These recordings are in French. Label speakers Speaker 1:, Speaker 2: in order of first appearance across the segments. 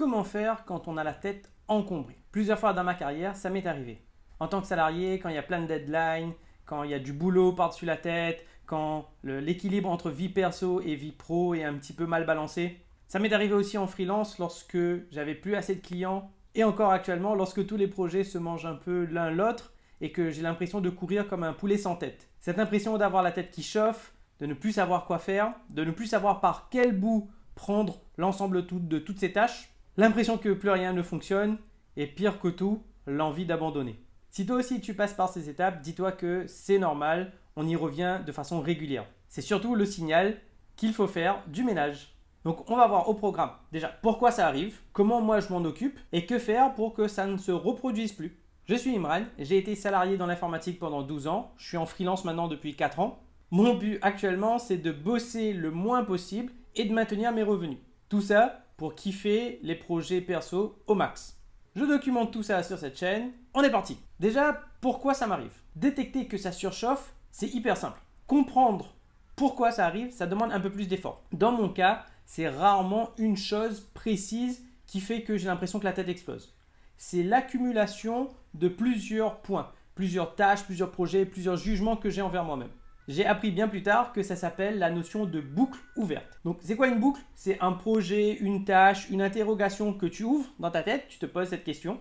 Speaker 1: Comment faire quand on a la tête encombrée Plusieurs fois dans ma carrière, ça m'est arrivé. En tant que salarié, quand il y a plein de deadlines, quand il y a du boulot par-dessus la tête, quand l'équilibre entre vie perso et vie pro est un petit peu mal balancé. Ça m'est arrivé aussi en freelance lorsque j'avais plus assez de clients et encore actuellement lorsque tous les projets se mangent un peu l'un l'autre et que j'ai l'impression de courir comme un poulet sans tête. Cette impression d'avoir la tête qui chauffe, de ne plus savoir quoi faire, de ne plus savoir par quel bout prendre l'ensemble de toutes ces tâches, l'impression que plus rien ne fonctionne, et pire que tout, l'envie d'abandonner. Si toi aussi tu passes par ces étapes, dis-toi que c'est normal, on y revient de façon régulière. C'est surtout le signal qu'il faut faire du ménage. Donc on va voir au programme déjà pourquoi ça arrive, comment moi je m'en occupe et que faire pour que ça ne se reproduise plus. Je suis Imran, j'ai été salarié dans l'informatique pendant 12 ans, je suis en freelance maintenant depuis 4 ans. Mon but actuellement c'est de bosser le moins possible et de maintenir mes revenus. Tout ça pour kiffer les projets perso au max. Je documente tout ça sur cette chaîne. On est parti. Déjà, pourquoi ça m'arrive Détecter que ça surchauffe, c'est hyper simple. Comprendre pourquoi ça arrive, ça demande un peu plus d'effort. Dans mon cas, c'est rarement une chose précise qui fait que j'ai l'impression que la tête explose. C'est l'accumulation de plusieurs points, plusieurs tâches, plusieurs projets, plusieurs jugements que j'ai envers moi-même j'ai appris bien plus tard que ça s'appelle la notion de boucle ouverte. Donc c'est quoi une boucle C'est un projet, une tâche, une interrogation que tu ouvres dans ta tête, tu te poses cette question,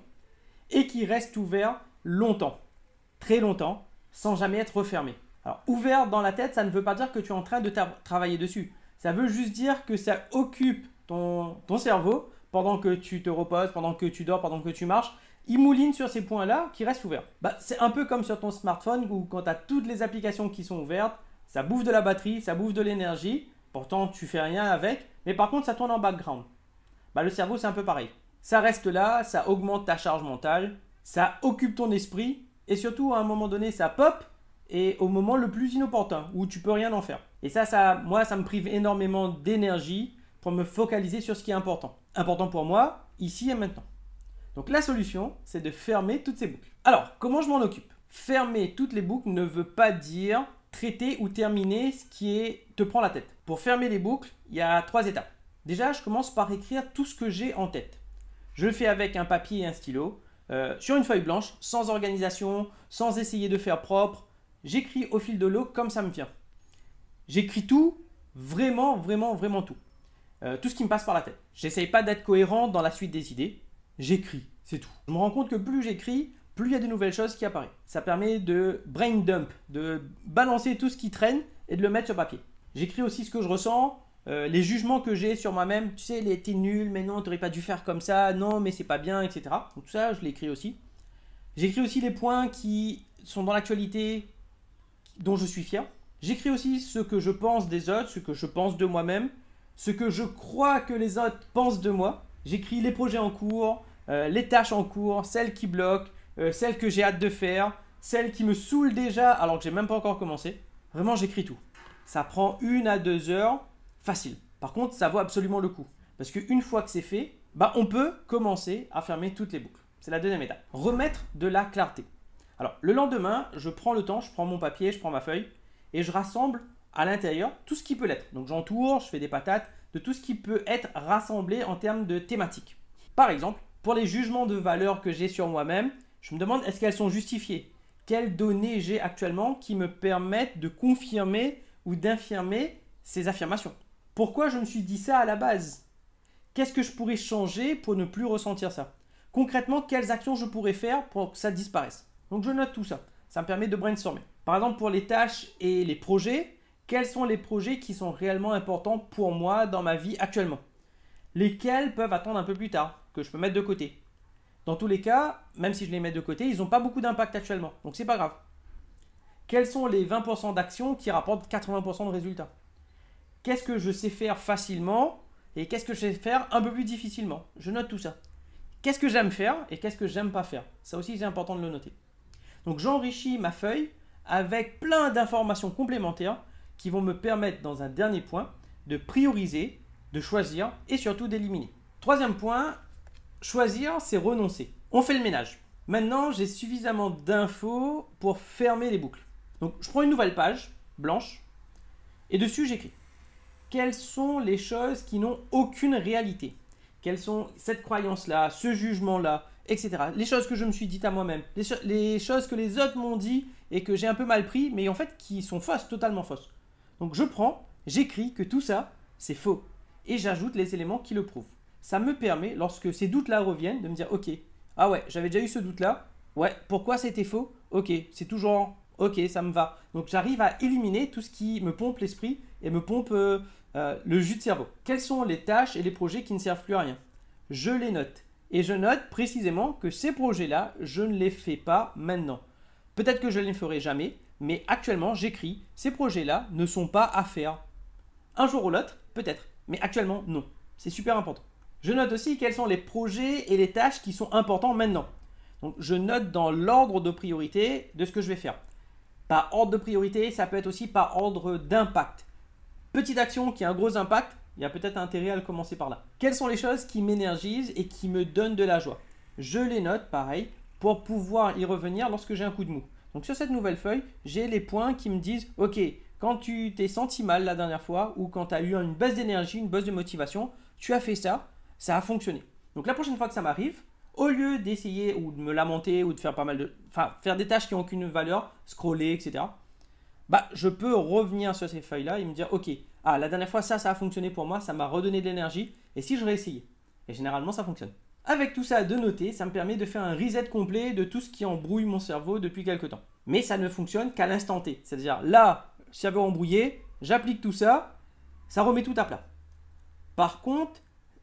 Speaker 1: et qui reste ouvert longtemps, très longtemps, sans jamais être refermé. Alors ouvert dans la tête, ça ne veut pas dire que tu es en train de travailler dessus. Ça veut juste dire que ça occupe ton, ton cerveau pendant que tu te reposes, pendant que tu dors, pendant que tu marches, il mouline sur ces points-là qui restent ouverts. Bah, c'est un peu comme sur ton smartphone où quand tu as toutes les applications qui sont ouvertes, ça bouffe de la batterie, ça bouffe de l'énergie, pourtant tu fais rien avec, mais par contre ça tourne en background. Bah, le cerveau c'est un peu pareil. Ça reste là, ça augmente ta charge mentale, ça occupe ton esprit, et surtout à un moment donné ça pop, et au moment le plus inopportun, où tu peux rien en faire. Et ça, ça moi ça me prive énormément d'énergie pour me focaliser sur ce qui est important. Important pour moi, ici et maintenant. Donc la solution, c'est de fermer toutes ces boucles. Alors, comment je m'en occupe Fermer toutes les boucles ne veut pas dire traiter ou terminer ce qui est te prend la tête. Pour fermer les boucles, il y a trois étapes. Déjà, je commence par écrire tout ce que j'ai en tête. Je le fais avec un papier et un stylo, euh, sur une feuille blanche, sans organisation, sans essayer de faire propre. J'écris au fil de l'eau comme ça me vient. J'écris tout, vraiment, vraiment, vraiment tout. Euh, tout ce qui me passe par la tête. J'essaye pas d'être cohérent dans la suite des idées j'écris, c'est tout. Je me rends compte que plus j'écris, plus il y a de nouvelles choses qui apparaissent. Ça permet de brain dump, de balancer tout ce qui traîne et de le mettre sur papier. J'écris aussi ce que je ressens, euh, les jugements que j'ai sur moi-même. Tu sais, t'es nul, mais non, t'aurais pas dû faire comme ça, non, mais c'est pas bien, etc. Donc tout ça, je l'écris aussi. J'écris aussi les points qui sont dans l'actualité dont je suis fier. J'écris aussi ce que je pense des autres, ce que je pense de moi-même, ce que je crois que les autres pensent de moi. J'écris les projets en cours, euh, les tâches en cours, celles qui bloquent, euh, celles que j'ai hâte de faire, celles qui me saoulent déjà alors que j'ai même pas encore commencé. Vraiment, j'écris tout. Ça prend une à deux heures, facile. Par contre, ça vaut absolument le coup. Parce qu'une fois que c'est fait, bah, on peut commencer à fermer toutes les boucles. C'est la deuxième étape. Remettre de la clarté. Alors, le lendemain, je prends le temps, je prends mon papier, je prends ma feuille et je rassemble à l'intérieur tout ce qui peut l'être. Donc, j'entoure, je fais des patates de tout ce qui peut être rassemblé en termes de thématiques. Par exemple, pour les jugements de valeur que j'ai sur moi-même, je me demande est-ce qu'elles sont justifiées Quelles données j'ai actuellement qui me permettent de confirmer ou d'infirmer ces affirmations Pourquoi je me suis dit ça à la base Qu'est-ce que je pourrais changer pour ne plus ressentir ça Concrètement, quelles actions je pourrais faire pour que ça disparaisse Donc je note tout ça. Ça me permet de brainstormer. Par exemple, pour les tâches et les projets, quels sont les projets qui sont réellement importants pour moi dans ma vie actuellement lesquels peuvent attendre un peu plus tard, que je peux mettre de côté. Dans tous les cas, même si je les mets de côté, ils n'ont pas beaucoup d'impact actuellement, donc c'est pas grave. Quels sont les 20% d'actions qui rapportent 80% de résultats Qu'est-ce que je sais faire facilement et qu'est-ce que je sais faire un peu plus difficilement Je note tout ça. Qu'est-ce que j'aime faire et qu'est-ce que j'aime pas faire Ça aussi, c'est important de le noter. Donc j'enrichis ma feuille avec plein d'informations complémentaires qui vont me permettre, dans un dernier point, de prioriser de choisir et surtout d'éliminer. Troisième point, choisir, c'est renoncer. On fait le ménage. Maintenant, j'ai suffisamment d'infos pour fermer les boucles. Donc, je prends une nouvelle page blanche et dessus, j'écris. Quelles sont les choses qui n'ont aucune réalité Quelles sont cette croyance-là, ce jugement-là, etc. Les choses que je me suis dites à moi-même, les, choses que les autres m'ont dit et que j'ai un peu mal pris, mais en fait qui sont fausses, totalement fausses. Donc je prends, j'écris que tout ça, c'est faux et j'ajoute les éléments qui le prouvent. Ça me permet, lorsque ces doutes-là reviennent, de me dire, ok, ah ouais, j'avais déjà eu ce doute-là, ouais, pourquoi c'était faux Ok, c'est toujours ok, ça me va. Donc j'arrive à éliminer tout ce qui me pompe l'esprit et me pompe euh, euh, le jus de cerveau. Quelles sont les tâches et les projets qui ne servent plus à rien Je les note. Et je note précisément que ces projets-là, je ne les fais pas maintenant. Peut-être que je ne les ferai jamais, mais actuellement j'écris, ces projets-là ne sont pas à faire. Un jour ou l'autre, peut-être mais actuellement, non. C'est super important. Je note aussi quels sont les projets et les tâches qui sont importants maintenant. Donc je note dans l'ordre de priorité de ce que je vais faire. Par ordre de priorité, ça peut être aussi par ordre d'impact. Petite action qui a un gros impact, il y a peut-être intérêt à le commencer par là. Quelles sont les choses qui m'énergisent et qui me donnent de la joie Je les note, pareil, pour pouvoir y revenir lorsque j'ai un coup de mou. Donc sur cette nouvelle feuille, j'ai les points qui me disent, ok, quand tu t'es senti mal la dernière fois ou quand tu as eu une baisse d'énergie, une baisse de motivation, tu as fait ça, ça a fonctionné. Donc la prochaine fois que ça m'arrive, au lieu d'essayer ou de me lamenter ou de faire pas mal de. Enfin, faire des tâches qui n'ont aucune valeur, scroller, etc. Bah, je peux revenir sur ces feuilles-là et me dire, ok, ah, la dernière fois, ça, ça a fonctionné pour moi, ça m'a redonné de l'énergie, et si je réessaye, Et généralement, ça fonctionne. Avec tout ça de noter, ça me permet de faire un reset complet de tout ce qui embrouille mon cerveau depuis quelques temps. Mais ça ne fonctionne qu'à l'instant T. C'est-à-dire là, serveur embrouillé, j'applique tout ça, ça remet tout à plat. Par contre,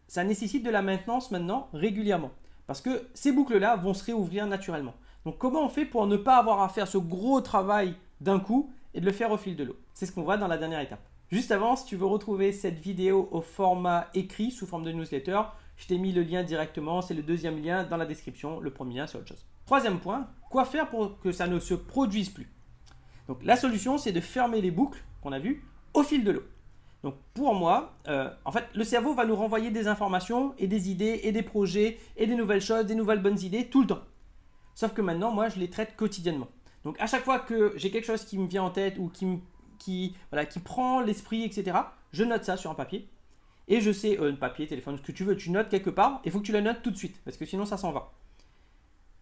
Speaker 1: ça nécessite de la maintenance maintenant régulièrement parce que ces boucles-là vont se réouvrir naturellement. Donc comment on fait pour ne pas avoir à faire ce gros travail d'un coup et de le faire au fil de l'eau C'est ce qu'on voit dans la dernière étape. Juste avant, si tu veux retrouver cette vidéo au format écrit sous forme de newsletter, je t'ai mis le lien directement, c'est le deuxième lien dans la description, le premier lien c'est autre chose. Troisième point, quoi faire pour que ça ne se produise plus donc la solution, c'est de fermer les boucles qu'on a vues au fil de l'eau. Donc pour moi, euh, en fait, le cerveau va nous renvoyer des informations et des idées et des projets et des nouvelles choses, des nouvelles bonnes idées tout le temps. Sauf que maintenant, moi, je les traite quotidiennement. Donc à chaque fois que j'ai quelque chose qui me vient en tête ou qui, qui, voilà, qui prend l'esprit, etc., je note ça sur un papier. Et je sais, euh, papier, téléphone, ce que tu veux, tu notes quelque part, il faut que tu la notes tout de suite, parce que sinon ça s'en va.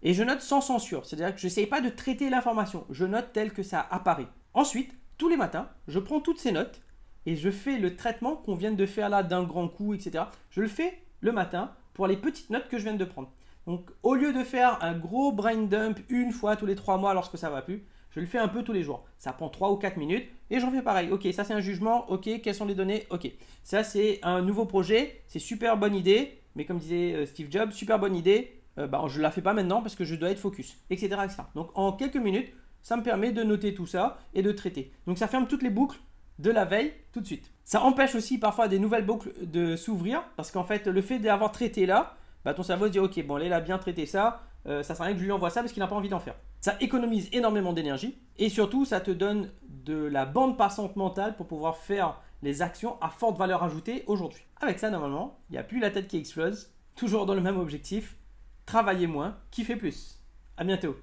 Speaker 1: Et je note sans censure, c'est-à-dire que je n'essaye pas de traiter l'information, je note tel que ça apparaît. Ensuite, tous les matins, je prends toutes ces notes et je fais le traitement qu'on vient de faire là d'un grand coup, etc. Je le fais le matin pour les petites notes que je viens de prendre. Donc au lieu de faire un gros brain dump une fois tous les trois mois lorsque ça va plus, je le fais un peu tous les jours. Ça prend trois ou quatre minutes et j'en fais pareil. Ok, ça c'est un jugement, ok, quelles sont les données, ok. Ça c'est un nouveau projet, c'est super bonne idée, mais comme disait euh, Steve Jobs, super bonne idée, euh, bah, je ne la fais pas maintenant parce que je dois être focus, etc., Donc en quelques minutes, ça me permet de noter tout ça et de traiter. Donc ça ferme toutes les boucles de la veille tout de suite. Ça empêche aussi parfois des nouvelles boucles de s'ouvrir parce qu'en fait, le fait d'avoir traité là, bah, ton cerveau se dit Ok, bon, elle a bien traité ça, euh, ça sert à rien que je lui envoie ça parce qu'il n'a pas envie d'en faire. Ça économise énormément d'énergie et surtout, ça te donne de la bande passante mentale pour pouvoir faire les actions à forte valeur ajoutée aujourd'hui. Avec ça, normalement, il n'y a plus la tête qui explose, toujours dans le même objectif travaillez moins, kiffez plus. À bientôt.